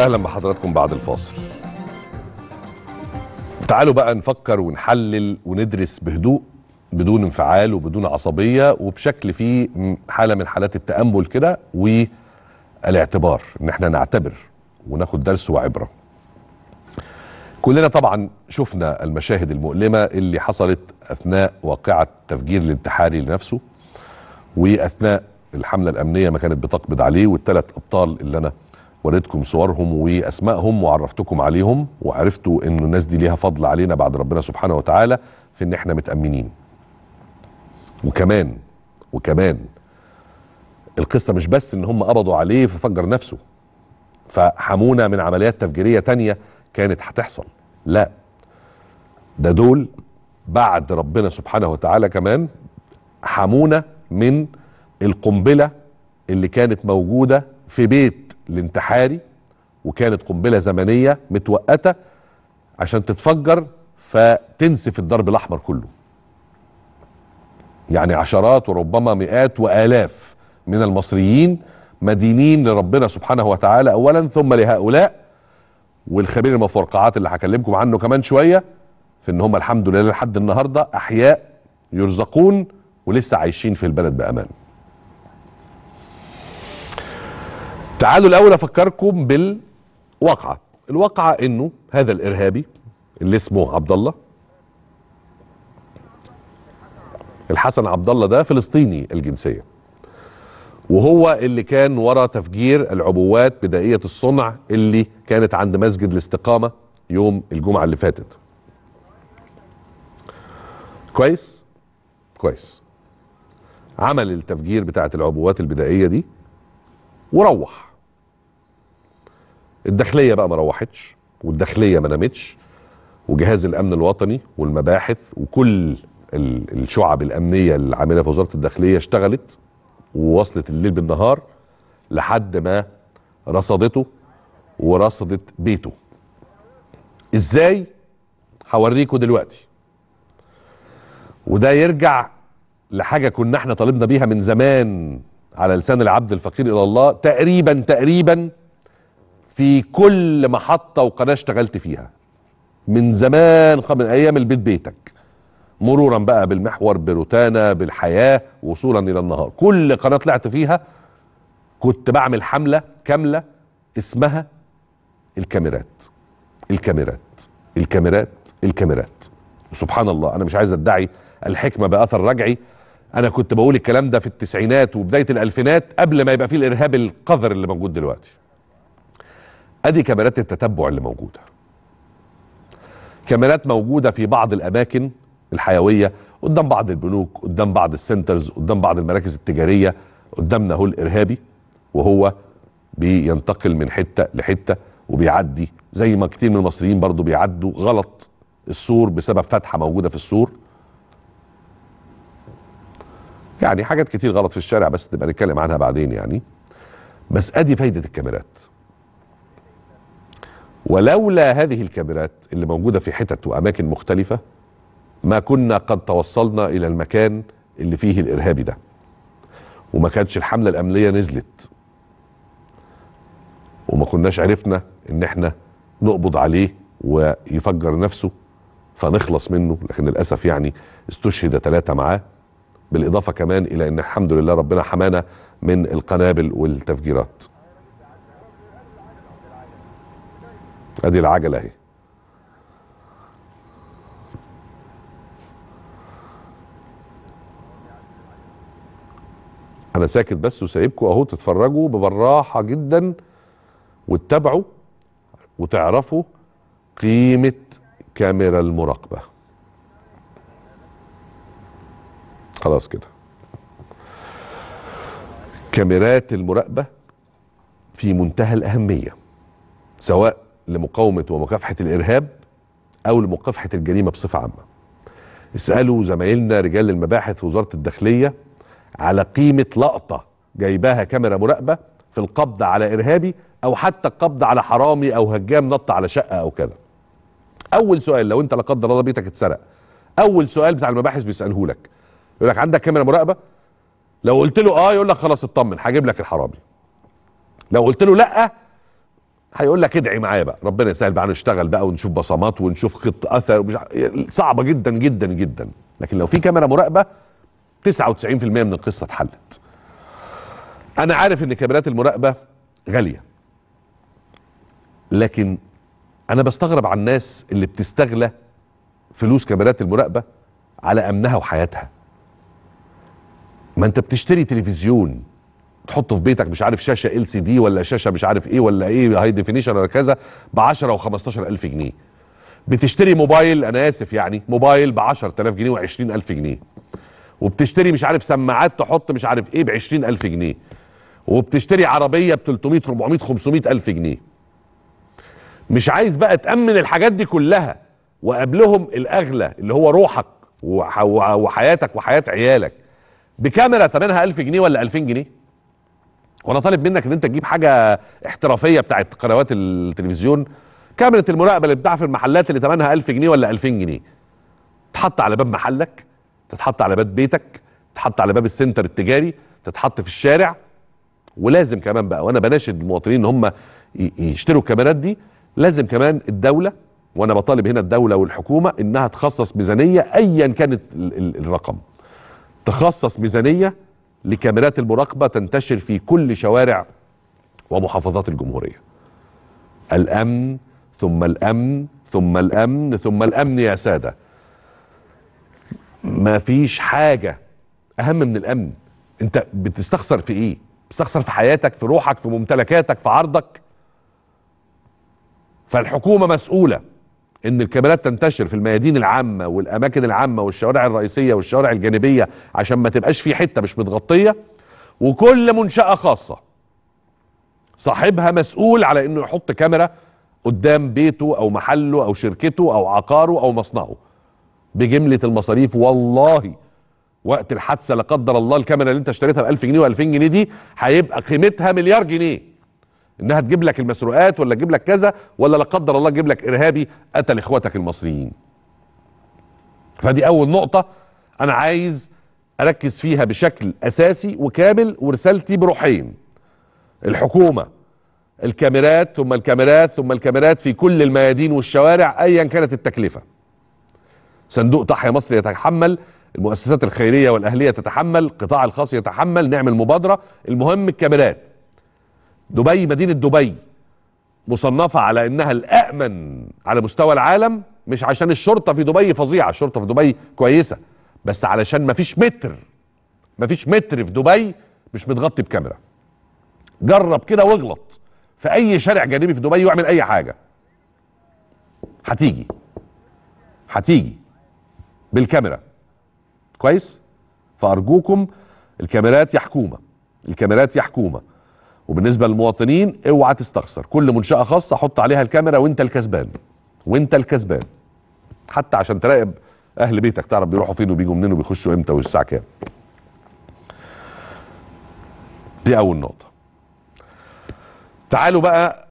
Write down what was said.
اهلا بحضراتكم بعد الفاصل تعالوا بقى نفكر ونحلل وندرس بهدوء بدون انفعال وبدون عصبيه وبشكل فيه حاله من حالات التامل كده والاعتبار ان احنا نعتبر وناخد درس وعبره كلنا طبعا شفنا المشاهد المؤلمه اللي حصلت اثناء واقعه تفجير الانتحاري لنفسه واثناء الحمله الامنيه ما كانت بتقبض عليه والثلاث ابطال اللي انا وريتكم صورهم واسمائهم وعرفتكم عليهم وعرفتوا ان الناس دي ليها فضل علينا بعد ربنا سبحانه وتعالى في ان احنا متامنين وكمان وكمان القصه مش بس ان هم قبضوا عليه ففجر نفسه فحمونا من عمليات تفجيريه تانية كانت هتحصل لا ده دول بعد ربنا سبحانه وتعالى كمان حمونا من القنبله اللي كانت موجوده في بيت الانتحاري وكانت قنبله زمنيه متوقته عشان تتفجر فتنسف الضرب الاحمر كله يعني عشرات وربما مئات والاف من المصريين مدينين لربنا سبحانه وتعالى اولا ثم لهؤلاء والخبير المفرقعات اللي هكلمكم عنه كمان شويه في ان هم الحمد لله لحد النهارده احياء يرزقون ولسه عايشين في البلد بامان تعالوا الاول افكركم بالواقعه الواقعه انه هذا الارهابي اللي اسمه عبد الله الحسن عبد الله ده فلسطيني الجنسيه وهو اللي كان ورا تفجير العبوات بدائيه الصنع اللي كانت عند مسجد الاستقامه يوم الجمعه اللي فاتت كويس كويس عمل التفجير بتاعه العبوات البدائيه دي وروح الداخليه بقى ما روحتش والداخليه ما نامتش وجهاز الامن الوطني والمباحث وكل الشعب الامنيه اللي عامله في وزاره الداخليه اشتغلت ووصلت الليل بالنهار لحد ما رصدته ورصدت بيته ازاي هوريكم دلوقتي وده يرجع لحاجه كنا احنا طالبنا بيها من زمان على لسان العبد الفقير الى الله تقريبا تقريبا في كل محطة وقناة اشتغلت فيها من زمان من أيام البيت بيتك مرورا بقى بالمحور بروتانا بالحياة وصولا إلى النهار كل قناة طلعت فيها كنت بعمل حملة كاملة اسمها الكاميرات الكاميرات الكاميرات الكاميرات وسبحان الله أنا مش عايز أدعي الحكمة بأثر رجعي أنا كنت بقول الكلام ده في التسعينات وبداية الألفينات قبل ما يبقى فيه الإرهاب القذر اللي موجود دلوقتي ادي كاميرات التتبع اللي موجوده كاميرات موجوده في بعض الاماكن الحيويه قدام بعض البنوك قدام بعض السنترز قدام بعض المراكز التجاريه قدامنا هو الارهابي وهو بينتقل من حته لحته وبيعدي زي ما كتير من المصريين برضو بيعدوا غلط السور بسبب فتحه موجوده في السور يعني حاجات كتير غلط في الشارع بس نبقى نتكلم عنها بعدين يعني بس ادي فايده الكاميرات ولولا هذه الكاميرات اللي موجودة في حتت وأماكن مختلفة ما كنا قد توصلنا إلى المكان اللي فيه الإرهابي ده وما كانتش الحملة الأمنية نزلت وما كناش عرفنا إن احنا نقبض عليه ويفجر نفسه فنخلص منه لكن للأسف يعني استشهد ثلاثة معاه بالإضافة كمان إلى أن الحمد لله ربنا حمانا من القنابل والتفجيرات ادي العجله اهي انا ساكت بس وسايبكم اهو تتفرجوا ببراحه جدا وتتابعوا وتعرفوا قيمه كاميرا المراقبه خلاص كده كاميرات المراقبه في منتهى الاهميه سواء لمقاومه ومكافحه الارهاب او لمكافحه الجريمه بصفه عامه. اسالوا زمايلنا رجال المباحث في وزاره الداخليه على قيمه لقطه جايباها كاميرا مراقبه في القبض على ارهابي او حتى القبض على حرامي او هجام نط على شقه او كذا اول سؤال لو انت لا قدر الله بيتك اتسرق اول سؤال بتاع المباحث بيساله لك يقول لك عندك كاميرا مراقبه؟ لو قلت له اه يقول لك خلاص اطمن هجيب لك الحرامي. لو قلت له لا هيقول لك ادعي معايا بقى ربنا يسهل بقى نشتغل بقى ونشوف بصمات ونشوف خط اثر ومش صعبه جدا جدا جدا لكن لو في كاميرا مراقبه 99% من القصه اتحلت انا عارف ان كاميرات المراقبه غاليه لكن انا بستغرب على الناس اللي بتستغلى فلوس كاميرات المراقبه على امنها وحياتها ما انت بتشتري تلفزيون تحطه في بيتك مش عارف شاشه ال سي دي ولا شاشه مش عارف ايه ولا ايه هاي ديفينيشن ولا كذا ب 10 و15000 جنيه بتشتري موبايل انا اسف يعني موبايل ب 10000 جنيه و20000 جنيه وبتشتري مش عارف سماعات تحط مش عارف ايه ب 20000 جنيه وبتشتري عربيه ب 300 400 500000 جنيه مش عايز بقى تامن الحاجات دي كلها وقبلهم الاغلى اللي هو روحك وحياتك وحياه عيالك بكاميرا ثمنها 1000 جنيه ولا 2000 جنيه وانا طالب منك ان انت تجيب حاجه احترافيه بتاعت قنوات التلفزيون كاميرا المراقبه اللي بتاعها في المحلات اللي ثمنها 1000 جنيه ولا 2000 جنيه تتحط على باب محلك تتحط على باب بيتك تتحط على باب السنتر التجاري تتحط في الشارع ولازم كمان بقى وانا بناشد المواطنين ان هم يشتروا الكاميرات دي لازم كمان الدوله وانا بطالب هنا الدوله والحكومه انها تخصص ميزانيه ايا كانت الرقم تخصص ميزانيه لكاميرات المراقبه تنتشر في كل شوارع ومحافظات الجمهوريه. الامن ثم الامن ثم الامن ثم الامن يا ساده. ما فيش حاجه اهم من الامن. انت بتستخسر في ايه؟ بتستخسر في حياتك في روحك في ممتلكاتك في عرضك. فالحكومه مسؤوله ان الكاميرات تنتشر في الميادين العامه والاماكن العامه والشوارع الرئيسيه والشوارع الجانبيه عشان ما تبقاش في حته مش متغطيه وكل منشاه خاصه صاحبها مسؤول على انه يحط كاميرا قدام بيته او محله او شركته او عقاره او مصنعه بجمله المصاريف والله وقت الحادثه لا قدر الله الكاميرا اللي انت اشتريتها ب 1000 جنيه و2000 جنيه دي هيبقى قيمتها مليار جنيه انها تجيب لك المسروقات ولا تجيب لك كذا ولا لا قدر الله تجيب لك ارهابي قتل اخواتك المصريين فدي اول نقطه انا عايز اركز فيها بشكل اساسي وكامل ورسالتي بروحين الحكومه الكاميرات ثم الكاميرات ثم الكاميرات في كل الميادين والشوارع ايا كانت التكلفه صندوق تحيا مصر يتحمل المؤسسات الخيريه والاهليه تتحمل القطاع الخاص يتحمل نعمل مبادره المهم الكاميرات دبي مدينه دبي مصنفه على انها الامن على مستوى العالم مش عشان الشرطه في دبي فظيعه الشرطه في دبي كويسه بس علشان مفيش متر مفيش متر في دبي مش متغطي بكاميرا جرب كده واغلط في اي شارع جانبي في دبي واعمل اي حاجه هتيجي هتيجي بالكاميرا كويس فارجوكم الكاميرات يا حكومه الكاميرات يا حكومه وبالنسبه للمواطنين اوعى تستخسر كل منشاه خاصه حط عليها الكاميرا وانت الكسبان وانت الكسبان حتى عشان تراقب اهل بيتك تعرف بيروحوا فين وبيجوا منين وبيخشوا امتى والساعه كام دي اول نقطه تعالوا بقى